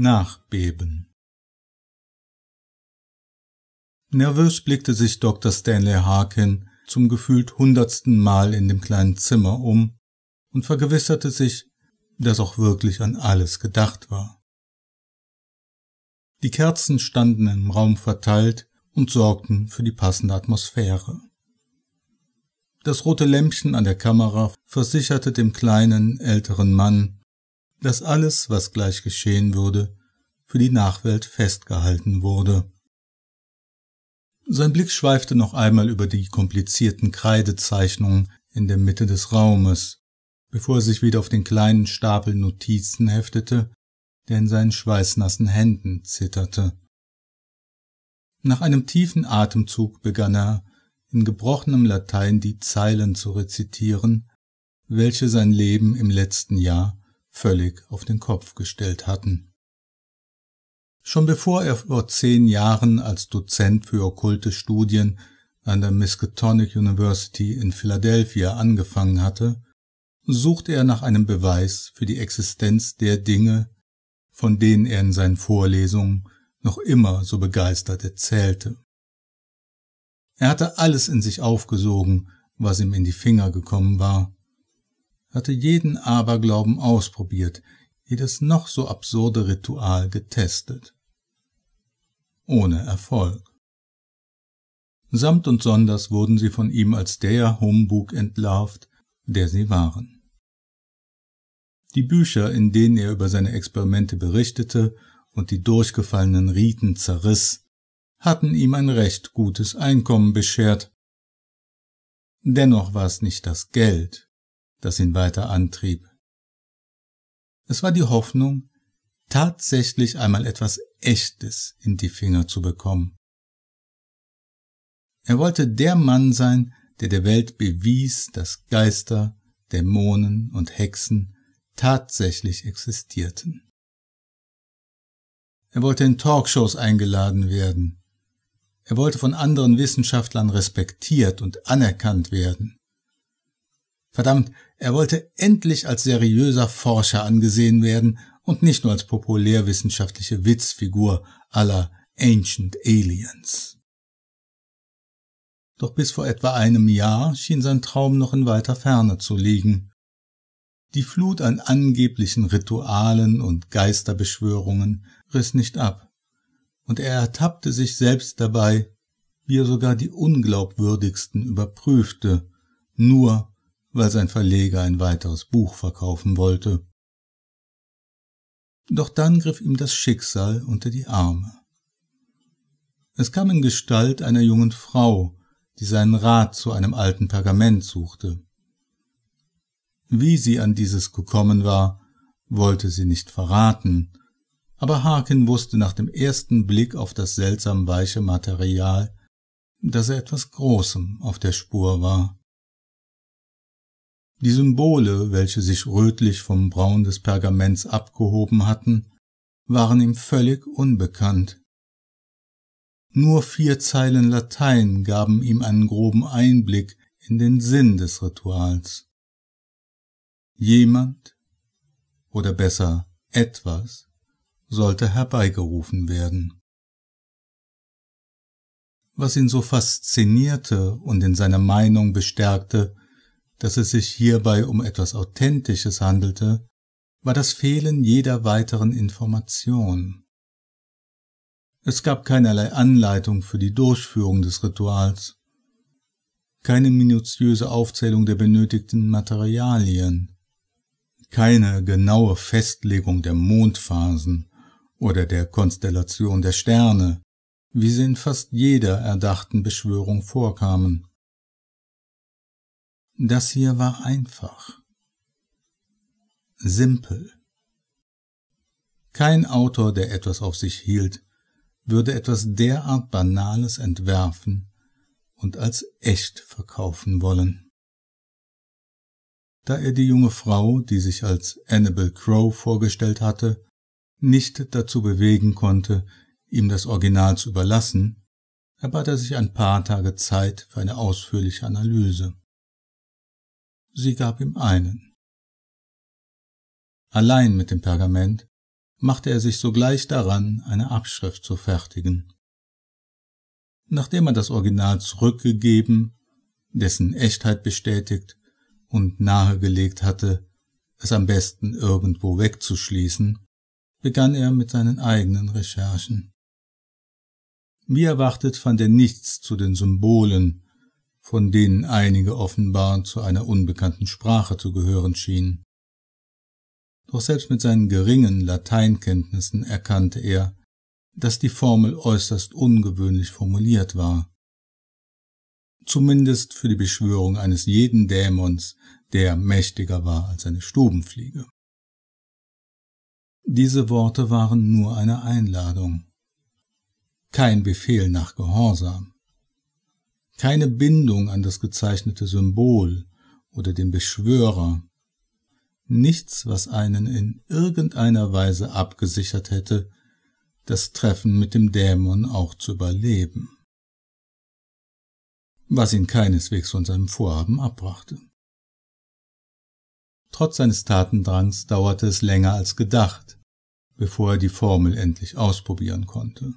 nachbeben. Nervös blickte sich Dr. Stanley Harkin zum gefühlt hundertsten Mal in dem kleinen Zimmer um und vergewisserte sich, dass auch wirklich an alles gedacht war. Die Kerzen standen im Raum verteilt und sorgten für die passende Atmosphäre. Das rote Lämpchen an der Kamera versicherte dem kleinen, älteren Mann, dass alles, was gleich geschehen würde, für die Nachwelt festgehalten wurde. Sein Blick schweifte noch einmal über die komplizierten Kreidezeichnungen in der Mitte des Raumes, bevor er sich wieder auf den kleinen Stapel Notizen heftete, der in seinen schweißnassen Händen zitterte. Nach einem tiefen Atemzug begann er, in gebrochenem Latein die Zeilen zu rezitieren, welche sein Leben im letzten Jahr völlig auf den Kopf gestellt hatten. Schon bevor er vor zehn Jahren als Dozent für okkulte Studien an der Miskatonic University in Philadelphia angefangen hatte, suchte er nach einem Beweis für die Existenz der Dinge, von denen er in seinen Vorlesungen noch immer so begeistert erzählte. Er hatte alles in sich aufgesogen, was ihm in die Finger gekommen war, hatte jeden Aberglauben ausprobiert, jedes noch so absurde Ritual getestet. Ohne Erfolg. Samt und sonders wurden sie von ihm als der Humbug entlarvt, der sie waren. Die Bücher, in denen er über seine Experimente berichtete und die durchgefallenen Riten zerriss, hatten ihm ein recht gutes Einkommen beschert. Dennoch war es nicht das Geld, das ihn weiter antrieb, es war die Hoffnung, tatsächlich einmal etwas Echtes in die Finger zu bekommen. Er wollte der Mann sein, der der Welt bewies, dass Geister, Dämonen und Hexen tatsächlich existierten. Er wollte in Talkshows eingeladen werden. Er wollte von anderen Wissenschaftlern respektiert und anerkannt werden. Verdammt, er wollte endlich als seriöser Forscher angesehen werden und nicht nur als populärwissenschaftliche Witzfigur aller Ancient Aliens. Doch bis vor etwa einem Jahr schien sein Traum noch in weiter Ferne zu liegen. Die Flut an angeblichen Ritualen und Geisterbeschwörungen riss nicht ab, und er ertappte sich selbst dabei, wie er sogar die unglaubwürdigsten überprüfte, nur weil sein Verleger ein weiteres Buch verkaufen wollte. Doch dann griff ihm das Schicksal unter die Arme. Es kam in Gestalt einer jungen Frau, die seinen Rat zu einem alten Pergament suchte. Wie sie an dieses gekommen war, wollte sie nicht verraten, aber Harkin wusste nach dem ersten Blick auf das seltsam weiche Material, dass er etwas Großem auf der Spur war. Die Symbole, welche sich rötlich vom Braun des Pergaments abgehoben hatten, waren ihm völlig unbekannt. Nur vier Zeilen Latein gaben ihm einen groben Einblick in den Sinn des Rituals. Jemand, oder besser etwas, sollte herbeigerufen werden. Was ihn so faszinierte und in seiner Meinung bestärkte, dass es sich hierbei um etwas Authentisches handelte, war das Fehlen jeder weiteren Information. Es gab keinerlei Anleitung für die Durchführung des Rituals, keine minutiöse Aufzählung der benötigten Materialien, keine genaue Festlegung der Mondphasen oder der Konstellation der Sterne, wie sie in fast jeder erdachten Beschwörung vorkamen. Das hier war einfach. Simpel. Kein Autor, der etwas auf sich hielt, würde etwas derart Banales entwerfen und als echt verkaufen wollen. Da er die junge Frau, die sich als Annabel Crow vorgestellt hatte, nicht dazu bewegen konnte, ihm das Original zu überlassen, erbat er sich ein paar Tage Zeit für eine ausführliche Analyse sie gab ihm einen. Allein mit dem Pergament machte er sich sogleich daran, eine Abschrift zu fertigen. Nachdem er das Original zurückgegeben, dessen Echtheit bestätigt und nahegelegt hatte, es am besten irgendwo wegzuschließen, begann er mit seinen eigenen Recherchen. Wie erwartet fand er nichts zu den Symbolen, von denen einige offenbar zu einer unbekannten Sprache zu gehören schienen. Doch selbst mit seinen geringen Lateinkenntnissen erkannte er, dass die Formel äußerst ungewöhnlich formuliert war. Zumindest für die Beschwörung eines jeden Dämons, der mächtiger war als eine Stubenfliege. Diese Worte waren nur eine Einladung, kein Befehl nach Gehorsam keine Bindung an das gezeichnete Symbol oder den Beschwörer, nichts, was einen in irgendeiner Weise abgesichert hätte, das Treffen mit dem Dämon auch zu überleben. Was ihn keineswegs von seinem Vorhaben abbrachte. Trotz seines Tatendrangs dauerte es länger als gedacht, bevor er die Formel endlich ausprobieren konnte.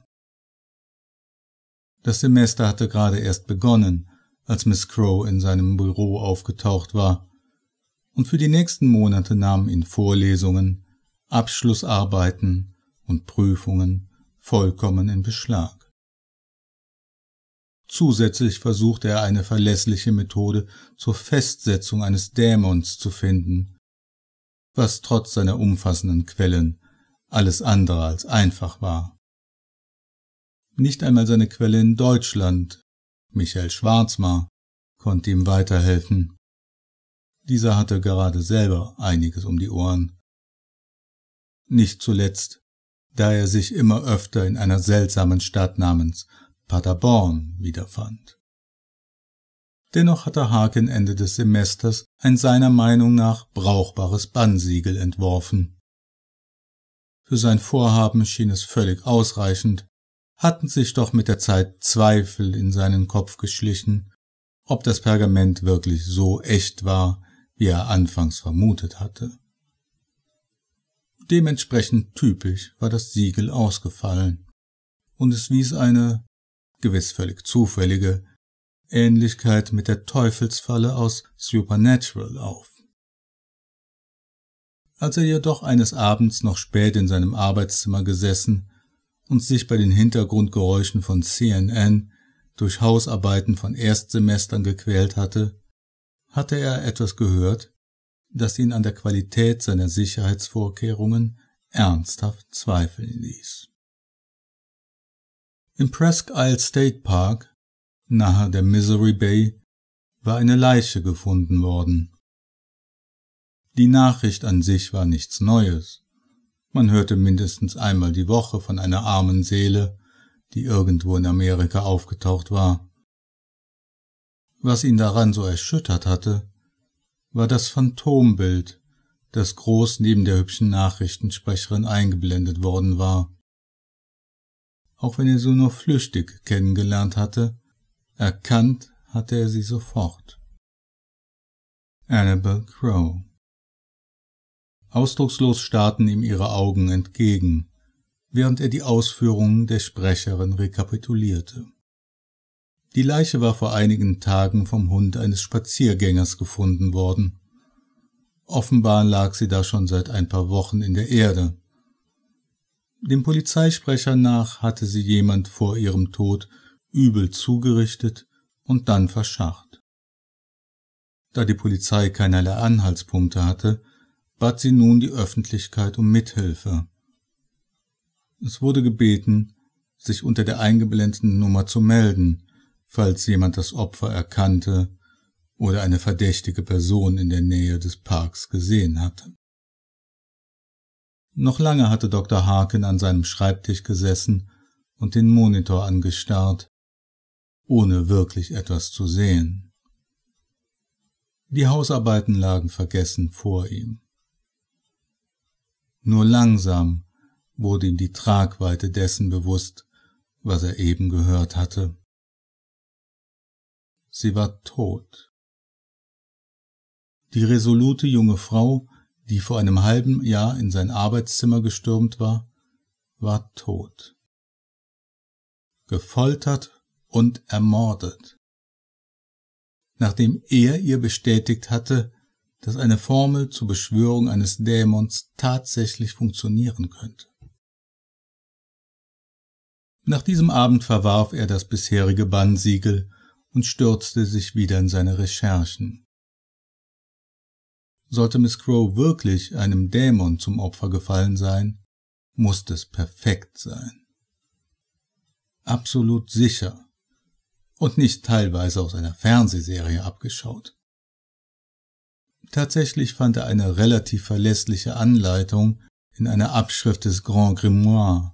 Das Semester hatte gerade erst begonnen, als Miss Crow in seinem Büro aufgetaucht war, und für die nächsten Monate nahmen ihn Vorlesungen, Abschlussarbeiten und Prüfungen vollkommen in Beschlag. Zusätzlich versuchte er eine verlässliche Methode zur Festsetzung eines Dämons zu finden, was trotz seiner umfassenden Quellen alles andere als einfach war nicht einmal seine Quelle in Deutschland, Michael Schwarzmar, konnte ihm weiterhelfen. Dieser hatte gerade selber einiges um die Ohren. Nicht zuletzt, da er sich immer öfter in einer seltsamen Stadt namens Paderborn wiederfand. Dennoch hatte Haken Ende des Semesters ein seiner Meinung nach brauchbares Bannsiegel entworfen. Für sein Vorhaben schien es völlig ausreichend, hatten sich doch mit der Zeit Zweifel in seinen Kopf geschlichen, ob das Pergament wirklich so echt war, wie er anfangs vermutet hatte. Dementsprechend typisch war das Siegel ausgefallen, und es wies eine, gewiss völlig zufällige, Ähnlichkeit mit der Teufelsfalle aus Supernatural auf. Als er jedoch eines Abends noch spät in seinem Arbeitszimmer gesessen und sich bei den Hintergrundgeräuschen von CNN durch Hausarbeiten von Erstsemestern gequält hatte, hatte er etwas gehört, das ihn an der Qualität seiner Sicherheitsvorkehrungen ernsthaft zweifeln ließ. Im Presque Isle State Park, nahe der Misery Bay, war eine Leiche gefunden worden. Die Nachricht an sich war nichts Neues. Man hörte mindestens einmal die Woche von einer armen Seele, die irgendwo in Amerika aufgetaucht war. Was ihn daran so erschüttert hatte, war das Phantombild, das groß neben der hübschen Nachrichtensprecherin eingeblendet worden war. Auch wenn er sie nur flüchtig kennengelernt hatte, erkannt hatte er sie sofort. Annabel Crowe Ausdruckslos starrten ihm ihre Augen entgegen, während er die Ausführungen der Sprecherin rekapitulierte. Die Leiche war vor einigen Tagen vom Hund eines Spaziergängers gefunden worden. Offenbar lag sie da schon seit ein paar Wochen in der Erde. Dem Polizeisprecher nach hatte sie jemand vor ihrem Tod übel zugerichtet und dann verscharrt. Da die Polizei keinerlei Anhaltspunkte hatte, bat sie nun die Öffentlichkeit um Mithilfe. Es wurde gebeten, sich unter der eingeblendeten Nummer zu melden, falls jemand das Opfer erkannte oder eine verdächtige Person in der Nähe des Parks gesehen hatte. Noch lange hatte Dr. Harkin an seinem Schreibtisch gesessen und den Monitor angestarrt, ohne wirklich etwas zu sehen. Die Hausarbeiten lagen vergessen vor ihm. Nur langsam wurde ihm die Tragweite dessen bewusst, was er eben gehört hatte. Sie war tot. Die resolute junge Frau, die vor einem halben Jahr in sein Arbeitszimmer gestürmt war, war tot. Gefoltert und ermordet. Nachdem er ihr bestätigt hatte, dass eine Formel zur Beschwörung eines Dämons tatsächlich funktionieren könnte. Nach diesem Abend verwarf er das bisherige Bannsiegel und stürzte sich wieder in seine Recherchen. Sollte Miss Crow wirklich einem Dämon zum Opfer gefallen sein, musste es perfekt sein. Absolut sicher und nicht teilweise aus einer Fernsehserie abgeschaut. Tatsächlich fand er eine relativ verlässliche Anleitung in einer Abschrift des Grand Grimoire,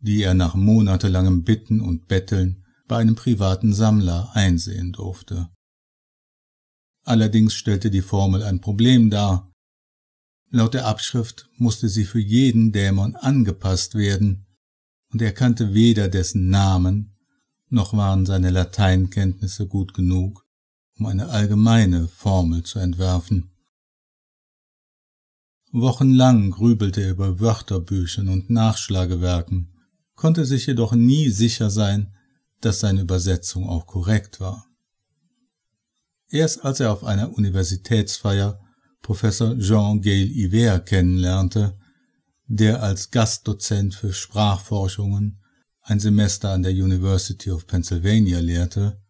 die er nach monatelangem Bitten und Betteln bei einem privaten Sammler einsehen durfte. Allerdings stellte die Formel ein Problem dar. Laut der Abschrift musste sie für jeden Dämon angepasst werden, und er kannte weder dessen Namen, noch waren seine Lateinkenntnisse gut genug, um eine allgemeine Formel zu entwerfen. Wochenlang grübelte er über Wörterbüchern und Nachschlagewerken, konnte sich jedoch nie sicher sein, dass seine Übersetzung auch korrekt war. Erst als er auf einer Universitätsfeier Professor Jean-Gail Hiver kennenlernte, der als Gastdozent für Sprachforschungen ein Semester an der University of Pennsylvania lehrte,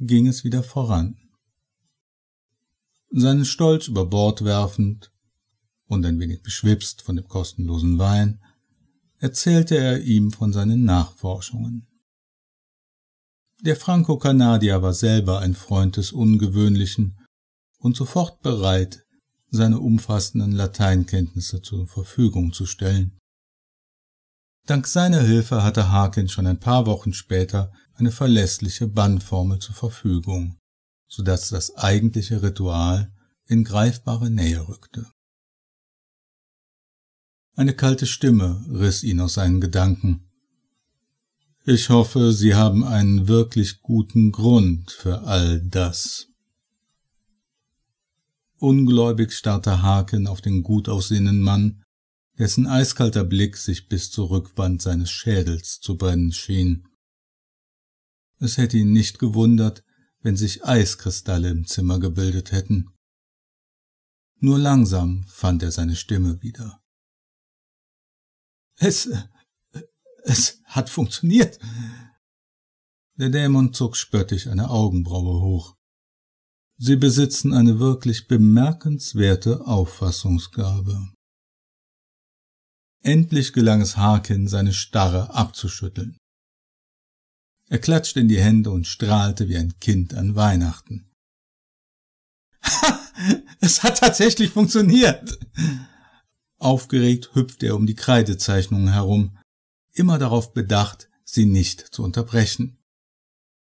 ging es wieder voran. Seinen Stolz über Bord werfend und ein wenig beschwipst von dem kostenlosen Wein, erzählte er ihm von seinen Nachforschungen. Der Franco-Kanadier war selber ein Freund des Ungewöhnlichen und sofort bereit, seine umfassenden Lateinkenntnisse zur Verfügung zu stellen. Dank seiner Hilfe hatte Harkin schon ein paar Wochen später eine verlässliche Bandformel zur Verfügung, so dass das eigentliche Ritual in greifbare Nähe rückte. Eine kalte Stimme riss ihn aus seinen Gedanken. Ich hoffe, Sie haben einen wirklich guten Grund für all das. Ungläubig starrte Haken auf den gut aussehenden Mann, dessen eiskalter Blick sich bis zur Rückwand seines Schädels zu brennen schien. Es hätte ihn nicht gewundert, wenn sich Eiskristalle im Zimmer gebildet hätten. Nur langsam fand er seine Stimme wieder. Es, es hat funktioniert. Der Dämon zog spöttisch eine Augenbraue hoch. Sie besitzen eine wirklich bemerkenswerte Auffassungsgabe. Endlich gelang es Harkin, seine Starre abzuschütteln. Er klatschte in die Hände und strahlte wie ein Kind an Weihnachten. Ha! Es hat tatsächlich funktioniert! Aufgeregt hüpfte er um die Kreidezeichnungen herum, immer darauf bedacht, sie nicht zu unterbrechen.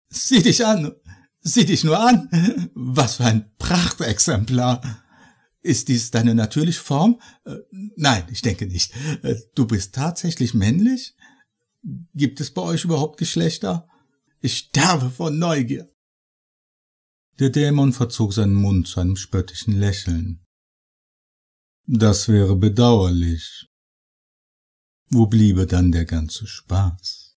Sieh dich an! Sieh dich nur an! Was für ein Prachtexemplar! Ist dies deine natürliche Form? Äh, nein, ich denke nicht. Äh, du bist tatsächlich männlich? Gibt es bei euch überhaupt Geschlechter? Ich sterbe vor Neugier. Der Dämon verzog seinen Mund zu einem spöttischen Lächeln. Das wäre bedauerlich. Wo bliebe dann der ganze Spaß?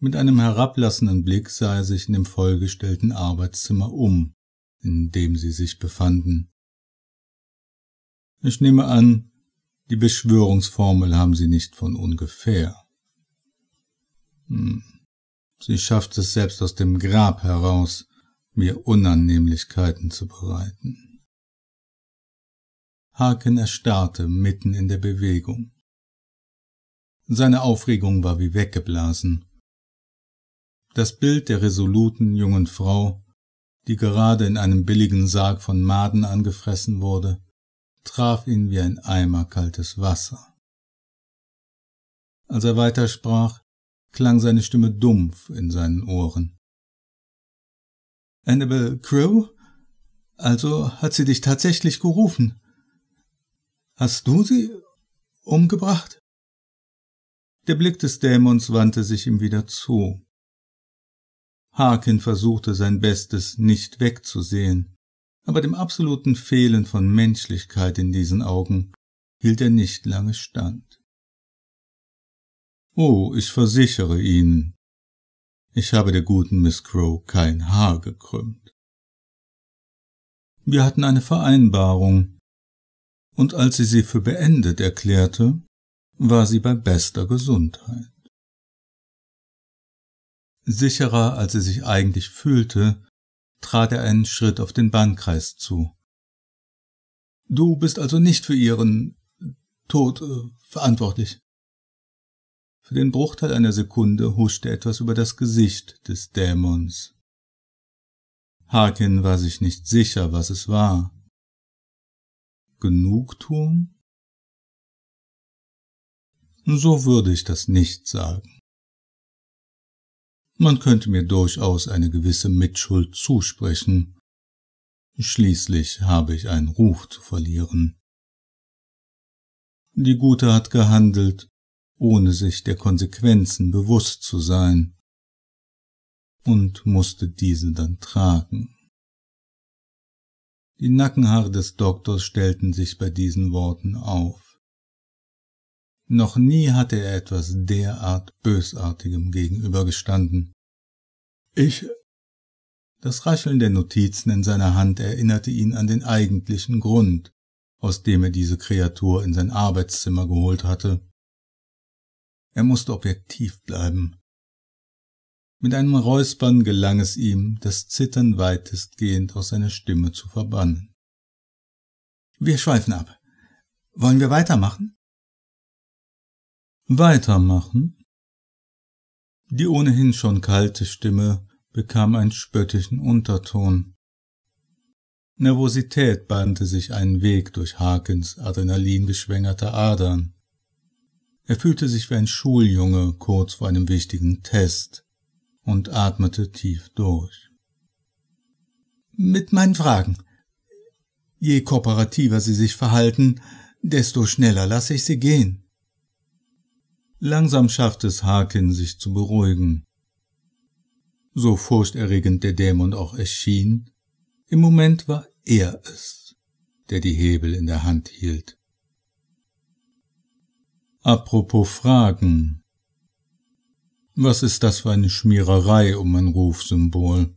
Mit einem herablassenden Blick sah er sich in dem vollgestellten Arbeitszimmer um, in dem sie sich befanden. Ich nehme an, die Beschwörungsformel haben sie nicht von ungefähr. Hm. Sie schafft es selbst aus dem Grab heraus, mir Unannehmlichkeiten zu bereiten. Haken erstarrte mitten in der Bewegung. Seine Aufregung war wie weggeblasen. Das Bild der resoluten jungen Frau, die gerade in einem billigen Sarg von Maden angefressen wurde, traf ihn wie ein Eimer kaltes Wasser. Als er weitersprach, klang seine Stimme dumpf in seinen Ohren. Annabel Crow? Also hat sie dich tatsächlich gerufen. Hast du sie umgebracht? Der Blick des Dämons wandte sich ihm wieder zu. Harkin versuchte sein Bestes, nicht wegzusehen, aber dem absoluten Fehlen von Menschlichkeit in diesen Augen hielt er nicht lange stand. Oh, ich versichere Ihnen, ich habe der guten Miss Crow kein Haar gekrümmt. Wir hatten eine Vereinbarung, und als sie sie für beendet erklärte, war sie bei bester Gesundheit. Sicherer, als sie sich eigentlich fühlte, trat er einen Schritt auf den Bankkreis zu. Du bist also nicht für ihren Tod äh, verantwortlich. Für den Bruchteil einer Sekunde huschte etwas über das Gesicht des Dämons. Harkin war sich nicht sicher, was es war. Genugtuung? So würde ich das nicht sagen. Man könnte mir durchaus eine gewisse Mitschuld zusprechen. Schließlich habe ich einen Ruf zu verlieren. Die Gute hat gehandelt, ohne sich der Konsequenzen bewusst zu sein, und musste diese dann tragen. Die Nackenhaare des Doktors stellten sich bei diesen Worten auf. Noch nie hatte er etwas derart Bösartigem gegenübergestanden. Ich. Das Rascheln der Notizen in seiner Hand erinnerte ihn an den eigentlichen Grund, aus dem er diese Kreatur in sein Arbeitszimmer geholt hatte. Er musste objektiv bleiben. Mit einem Räuspern gelang es ihm, das Zittern weitestgehend aus seiner Stimme zu verbannen. Wir schweifen ab. Wollen wir weitermachen? Weitermachen? Die ohnehin schon kalte Stimme bekam einen spöttischen Unterton. Nervosität bannte sich einen Weg durch Harkins Adrenalin geschwängerte Adern. Er fühlte sich wie ein Schuljunge kurz vor einem wichtigen Test und atmete tief durch. Mit meinen Fragen. Je kooperativer Sie sich verhalten, desto schneller lasse ich Sie gehen. Langsam schafft es Harkin, sich zu beruhigen. So furchterregend der Dämon auch erschien, im Moment war er es, der die Hebel in der Hand hielt. Apropos Fragen. Was ist das für eine Schmiererei um ein Rufsymbol?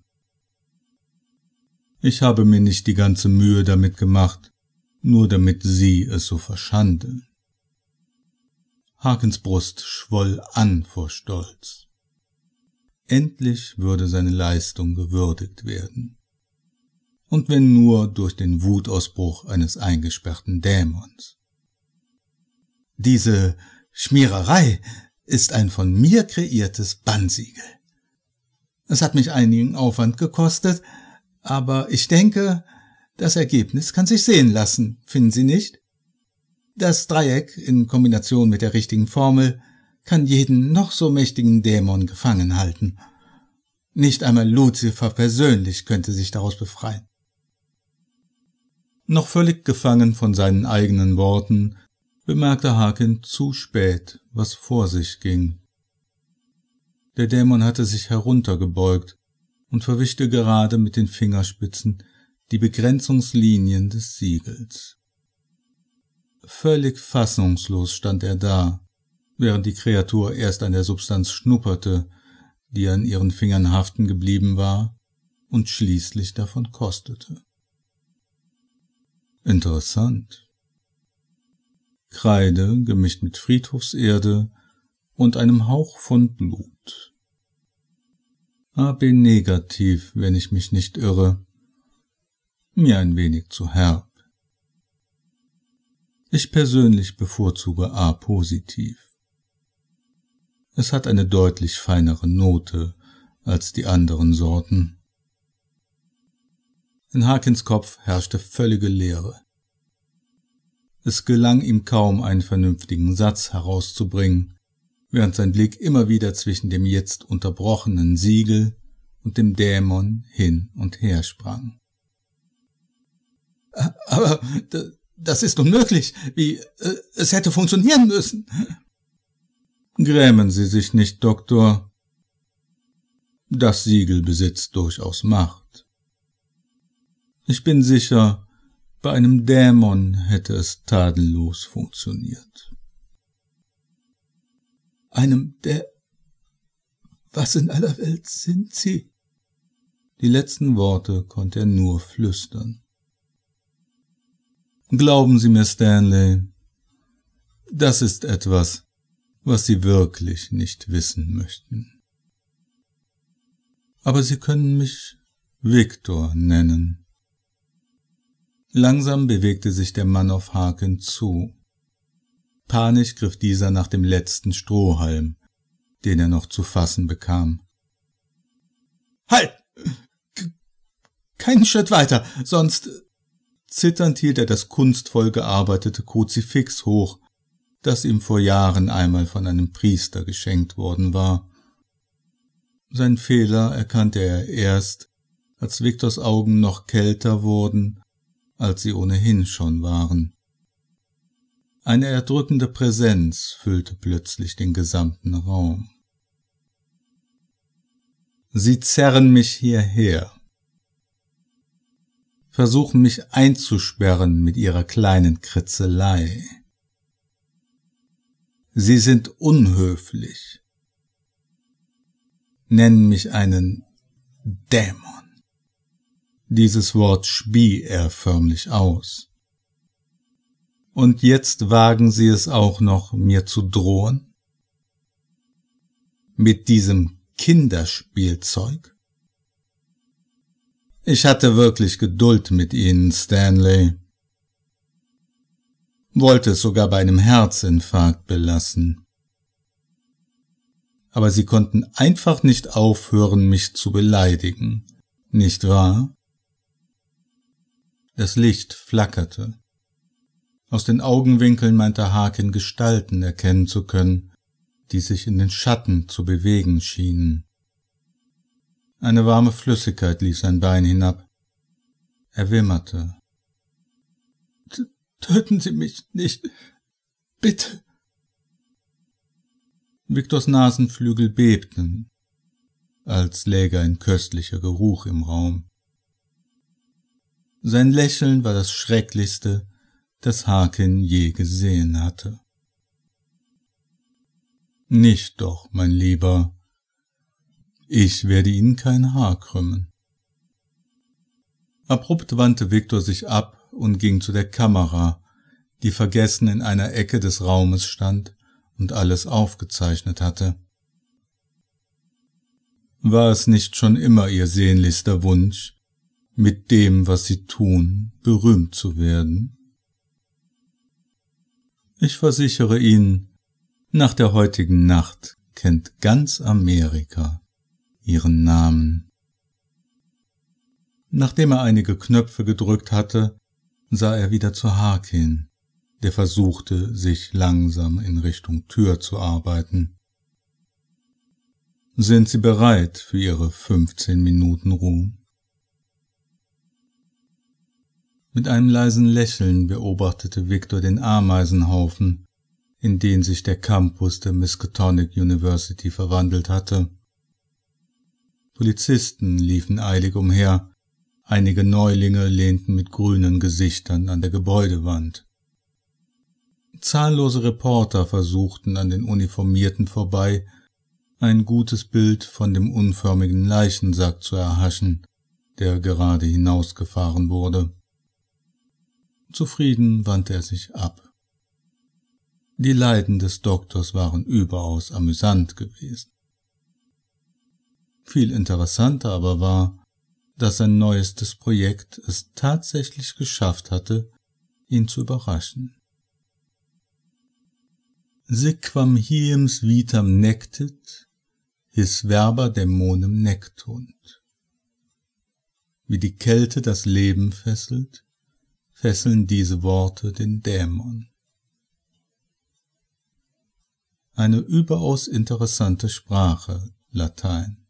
Ich habe mir nicht die ganze Mühe damit gemacht, nur damit sie es so verschandeln. Hakens Brust schwoll an vor Stolz. Endlich würde seine Leistung gewürdigt werden. Und wenn nur durch den Wutausbruch eines eingesperrten Dämons. Diese Schmiererei ist ein von mir kreiertes Bannsiegel. Es hat mich einigen Aufwand gekostet, aber ich denke, das Ergebnis kann sich sehen lassen, finden Sie nicht? Das Dreieck in Kombination mit der richtigen Formel kann jeden noch so mächtigen Dämon gefangen halten. Nicht einmal Lucifer persönlich könnte sich daraus befreien. Noch völlig gefangen von seinen eigenen Worten bemerkte Haken zu spät, was vor sich ging. Der Dämon hatte sich heruntergebeugt und verwischte gerade mit den Fingerspitzen die Begrenzungslinien des Siegels. Völlig fassungslos stand er da, während die Kreatur erst an der Substanz schnupperte, die an ihren Fingern haften geblieben war, und schließlich davon kostete. Interessant. Kreide gemischt mit Friedhofserde und einem Hauch von Blut. AB negativ, wenn ich mich nicht irre. Mir ein wenig zu herb. Ich persönlich bevorzuge A positiv. Es hat eine deutlich feinere Note als die anderen Sorten. In Harkins Kopf herrschte völlige Leere. Es gelang ihm kaum, einen vernünftigen Satz herauszubringen, während sein Blick immer wieder zwischen dem jetzt unterbrochenen Siegel und dem Dämon hin und her sprang. Aber das ist unmöglich, wie äh, es hätte funktionieren müssen. Grämen Sie sich nicht, Doktor. Das Siegel besitzt durchaus Macht. Ich bin sicher, bei einem Dämon hätte es tadellos funktioniert. Einem der Was in aller Welt sind Sie? Die letzten Worte konnte er nur flüstern. Glauben Sie mir, Stanley, das ist etwas, was Sie wirklich nicht wissen möchten. Aber Sie können mich Victor nennen. Langsam bewegte sich der Mann auf Haken zu. Panisch griff dieser nach dem letzten Strohhalm, den er noch zu fassen bekam. Halt! Keinen Schritt weiter, sonst. Zitternd hielt er das kunstvoll gearbeitete Kruzifix hoch, das ihm vor Jahren einmal von einem Priester geschenkt worden war. Sein Fehler erkannte er erst, als Viktors Augen noch kälter wurden als sie ohnehin schon waren. Eine erdrückende Präsenz füllte plötzlich den gesamten Raum. Sie zerren mich hierher, versuchen mich einzusperren mit ihrer kleinen Kritzelei. Sie sind unhöflich, nennen mich einen Dämon. Dieses Wort spie er förmlich aus. Und jetzt wagen Sie es auch noch, mir zu drohen? Mit diesem Kinderspielzeug? Ich hatte wirklich Geduld mit Ihnen, Stanley. Wollte es sogar bei einem Herzinfarkt belassen. Aber Sie konnten einfach nicht aufhören, mich zu beleidigen, nicht wahr? Das Licht flackerte. Aus den Augenwinkeln meinte Haken Gestalten erkennen zu können, die sich in den Schatten zu bewegen schienen. Eine warme Flüssigkeit lief sein Bein hinab. Er wimmerte. Töten Sie mich nicht. Bitte. Viktors Nasenflügel bebten, als läge ein köstlicher Geruch im Raum. Sein Lächeln war das Schrecklichste, das Harkin je gesehen hatte. Nicht doch, mein Lieber. Ich werde Ihnen kein Haar krümmen. Abrupt wandte Viktor sich ab und ging zu der Kamera, die vergessen in einer Ecke des Raumes stand und alles aufgezeichnet hatte. War es nicht schon immer Ihr sehnlichster Wunsch, mit dem, was sie tun, berühmt zu werden? Ich versichere Ihnen, nach der heutigen Nacht kennt ganz Amerika ihren Namen. Nachdem er einige Knöpfe gedrückt hatte, sah er wieder zu Harkin, der versuchte, sich langsam in Richtung Tür zu arbeiten. Sind Sie bereit für Ihre 15 Minuten Ruhm? Mit einem leisen Lächeln beobachtete Victor den Ameisenhaufen, in den sich der Campus der Miskatonic University verwandelt hatte. Polizisten liefen eilig umher, einige Neulinge lehnten mit grünen Gesichtern an der Gebäudewand. Zahllose Reporter versuchten an den Uniformierten vorbei, ein gutes Bild von dem unförmigen Leichensack zu erhaschen, der gerade hinausgefahren wurde. Zufrieden wandte er sich ab. Die Leiden des Doktors waren überaus amüsant gewesen. Viel interessanter aber war, dass sein neuestes Projekt es tatsächlich geschafft hatte, ihn zu überraschen. Sequam hiems vitam nectit, his verba dämonem nectunt. Wie die Kälte das Leben fesselt, fesseln diese Worte den Dämon. Eine überaus interessante Sprache, Latein.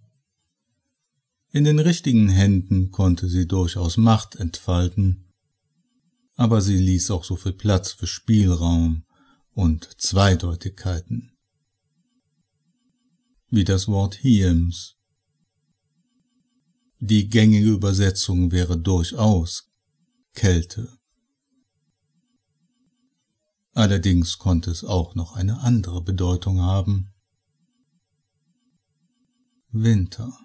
In den richtigen Händen konnte sie durchaus Macht entfalten, aber sie ließ auch so viel Platz für Spielraum und Zweideutigkeiten. Wie das Wort Hiems. Die gängige Übersetzung wäre durchaus Kälte. Allerdings konnte es auch noch eine andere Bedeutung haben. Winter